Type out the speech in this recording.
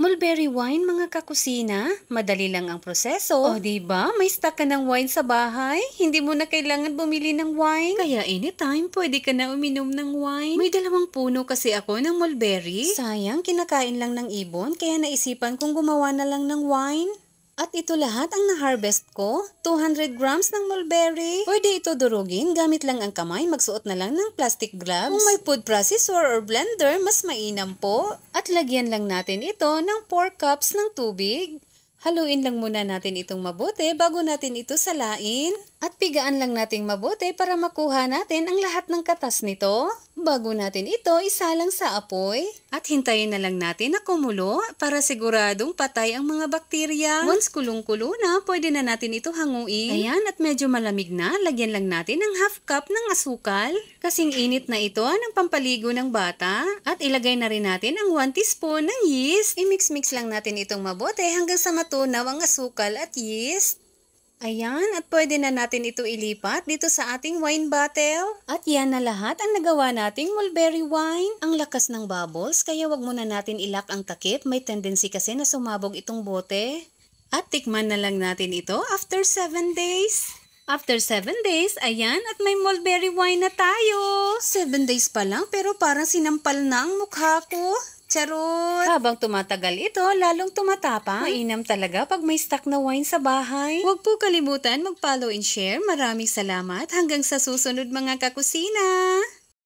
Mulberry wine mga kakusina, madali lang ang proseso. O oh, ba? Diba? may stock ka ng wine sa bahay, hindi mo na kailangan bumili ng wine. Kaya anytime pwede ka na uminom ng wine. May dalawang puno kasi ako ng mulberry. Sayang, kinakain lang ng ibon kaya naisipan kong gumawa na lang ng wine. At ito lahat ang na-harvest ko, 200 grams ng mulberry. Pwede ito durugin, gamit lang ang kamay, magsuot na lang ng plastic gloves. Kung may food processor or blender, mas mainam po. At lagyan lang natin ito ng 4 cups ng tubig. Haluin lang muna natin itong mabuti bago natin ito salain. At pigaan lang natin mabuti para makuha natin ang lahat ng katas nito. Bago natin ito, isa lang sa apoy at hintayin na lang natin na kumulo para siguradong patay ang mga bakterya. Once kulong-kulo na, pwede na natin ito hanguin. Ayan, at medyo malamig na, lagyan lang natin ng half cup ng asukal. Kasing init na ito ng pampaligo ng bata. At ilagay na rin natin ang 1 teaspoon ng yeast. I-mix-mix lang natin itong mabuti hanggang sa matunaw ang asukal at yeast. Ayan, at pwede na natin ito ilipat dito sa ating wine bottle. At yan na lahat ang nagawa nating mulberry wine. Ang lakas ng bubbles, kaya wag muna natin ilak ang takip. May tendency kasi na sumabog itong bote. At tikman na lang natin ito after 7 days. After 7 days, ayan, at may mulberry wine na tayo. 7 days pa lang, pero parang sinampal na ang mukha ko. Charot! Habang tumatagal ito, lalong tumatapa. Mainam talaga pag may stock na wine sa bahay. Huwag po kalimutan mag-follow and share. Maraming salamat. Hanggang sa susunod mga kakusina!